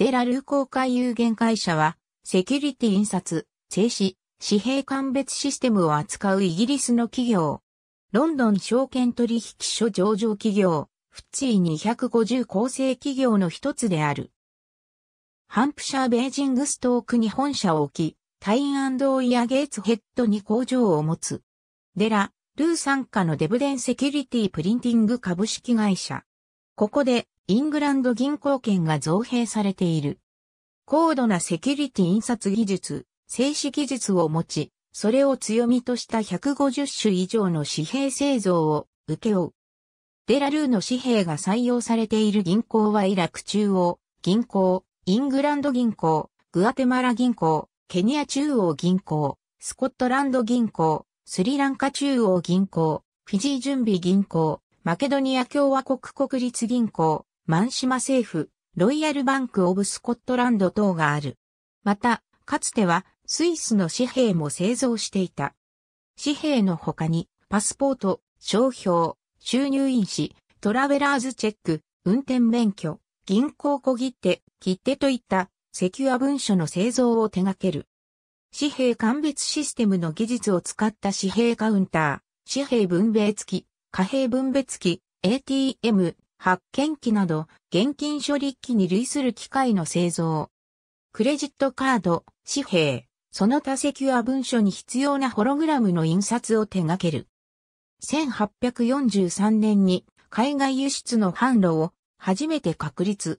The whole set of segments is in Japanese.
デラルー公開有限会社は、セキュリティ印刷、静止、紙幣鑑別システムを扱うイギリスの企業。ロンドン証券取引所上場企業、フッチー250構成企業の一つである。ハンプシャー・ベージングストークに本社を置き、タインオイヤ・ゲーツヘッドに工場を持つ。デラ、ルー参加のデブデンセキュリティプリンティング株式会社。ここでイングランド銀行券が造幣されている。高度なセキュリティ印刷技術、静止技術を持ち、それを強みとした150種以上の紙幣製造を請け負う。ベラルーの紙幣が採用されている銀行はイラク中央銀行、イングランド銀行、グアテマラ銀行、ケニア中央銀行、スコットランド銀行、スリランカ中央銀行、フィジー準備銀行、マケドニア共和国国立銀行、シ島政府、ロイヤルバンク・オブ・スコットランド等がある。また、かつてはスイスの紙幣も製造していた。紙幣の他に、パスポート、商標、収入印紙、トラベラーズチェック、運転免許、銀行小切手、切手といったセキュア文書の製造を手掛ける。紙幣鑑別システムの技術を使った紙幣カウンター、紙幣分別機、貨幣分別機、ATM、発券機など、現金処理機に類する機械の製造。クレジットカード、紙幣、その他セキュア文書に必要なホログラムの印刷を手掛ける。1843年に海外輸出の販路を初めて確立。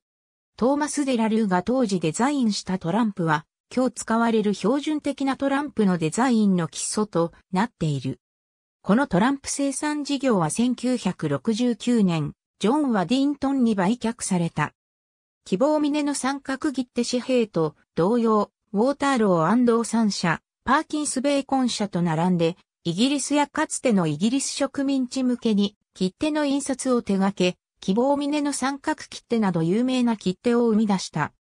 トーマス・デラルーが当時デザインしたトランプは、今日使われる標準的なトランプのデザインの基礎となっている。このトランプ生産事業は1969年、ジョン・ワディントンに売却された。希望峰の三角切手紙幣と同様、ウォーターロー安藤三社、パーキンス・ベーコン社と並んで、イギリスやかつてのイギリス植民地向けに切手の印刷を手掛け、希望峰の三角切手など有名な切手を生み出した。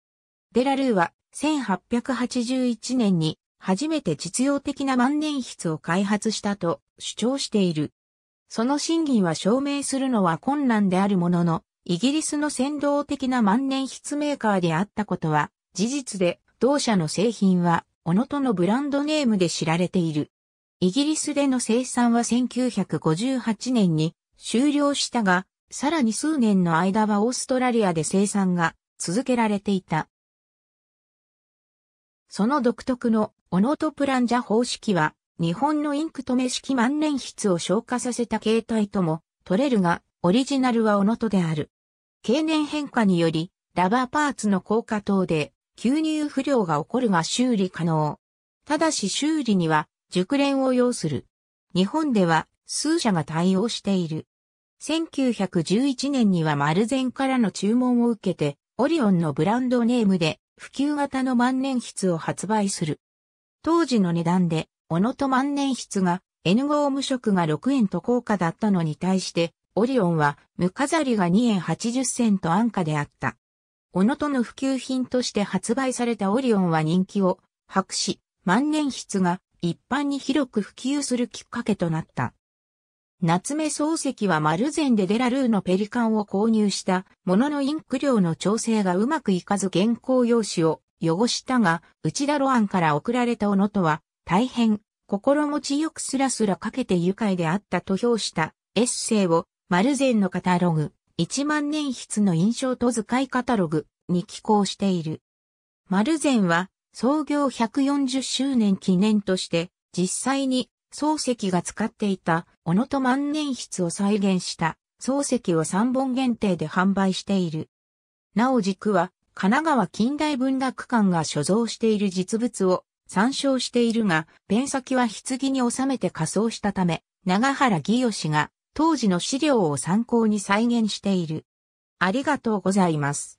デラルーは1881年に初めて実用的な万年筆を開発したと主張している。その真偽は証明するのは困難であるものの、イギリスの先導的な万年筆メーカーであったことは、事実で、同社の製品は、オノとのブランドネームで知られている。イギリスでの生産は1958年に終了したが、さらに数年の間はオーストラリアで生産が続けられていた。その独特のオノトプランジャ方式は日本のインク止め式万年筆を消化させた形態とも取れるが、オリジナルはおのとである。経年変化により、ラバーパーツの効果等で、吸入不良が起こるが修理可能。ただし修理には、熟練を要する。日本では、数社が対応している。1911年には丸善からの注文を受けて、オリオンのブランドネームで、普及型の万年筆を発売する。当時の値段で、小野と万年筆が N 号無色が6円と高価だったのに対して、オリオンは無飾りが2円80銭と安価であった。小野との普及品として発売されたオリオンは人気を博し、万年筆が一般に広く普及するきっかけとなった。夏目漱石は丸善でデラルーのペリカンを購入したもののインク量の調整がうまくいかず原稿用紙を汚したが、内田ロアンから送られた小野とは大変、心持ちよくスラスラかけて愉快であったと評したエッセイを、マルゼンのカタログ、1万年筆の印象と図解カタログに寄稿している。マルゼンは、創業140周年記念として、実際に漱石が使っていた小野と万年筆を再現した漱石を3本限定で販売している。なお軸は神奈川近代文学館が所蔵している実物を参照しているが、ペン先は棺に収めて仮装したため、長原義義が当時の資料を参考に再現している。ありがとうございます。